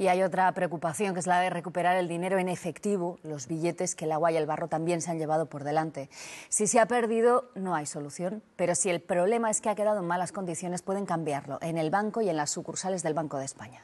Y hay otra preocupación, que es la de recuperar el dinero en efectivo, los billetes que el agua y el barro también se han llevado por delante. Si se ha perdido, no hay solución, pero si el problema es que ha quedado en malas condiciones, pueden cambiarlo en el banco y en las sucursales del Banco de España.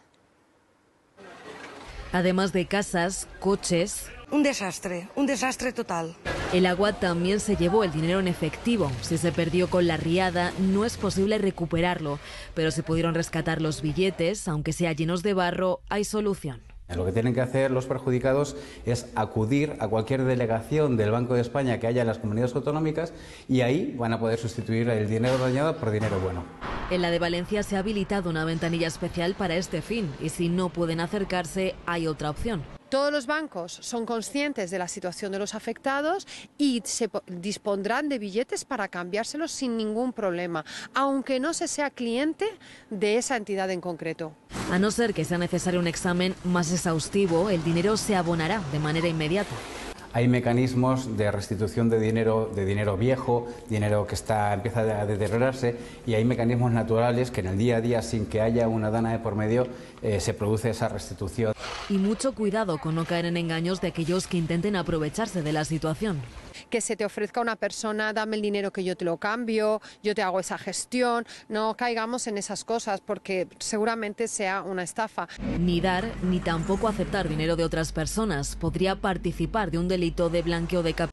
Además de casas, coches. Un desastre, un desastre total. El agua también se llevó el dinero en efectivo. Si se perdió con la riada, no es posible recuperarlo, pero si pudieron rescatar los billetes, aunque sea llenos de barro, hay solución. Lo que tienen que hacer los perjudicados es acudir a cualquier delegación del Banco de España que haya en las comunidades autonómicas y ahí van a poder sustituir el dinero dañado por dinero bueno. En la de Valencia se ha habilitado una ventanilla especial para este fin y si no pueden acercarse hay otra opción, todos los bancos son conscientes de la situación de los afectados y se dispondrán de billetes para cambiárselos sin ningún problema, aunque no se sea cliente de esa entidad en concreto. A no ser que sea necesario un examen más exhaustivo, el dinero se abonará de manera inmediata hay mecanismos de restitución de dinero, de dinero viejo, dinero que está, empieza a deteriorarse, y hay mecanismos naturales que en el día a día, sin que haya una dana de por medio, eh, se produce esa restitución. Y mucho cuidado con no caer en engaños de aquellos que intenten aprovecharse de la situación que se te ofrezca una persona, dame el dinero que yo te lo cambio, yo te hago esa gestión. No caigamos en esas cosas porque seguramente sea una estafa. Ni dar ni tampoco aceptar dinero de otras personas podría participar de un delito de blanqueo de capital.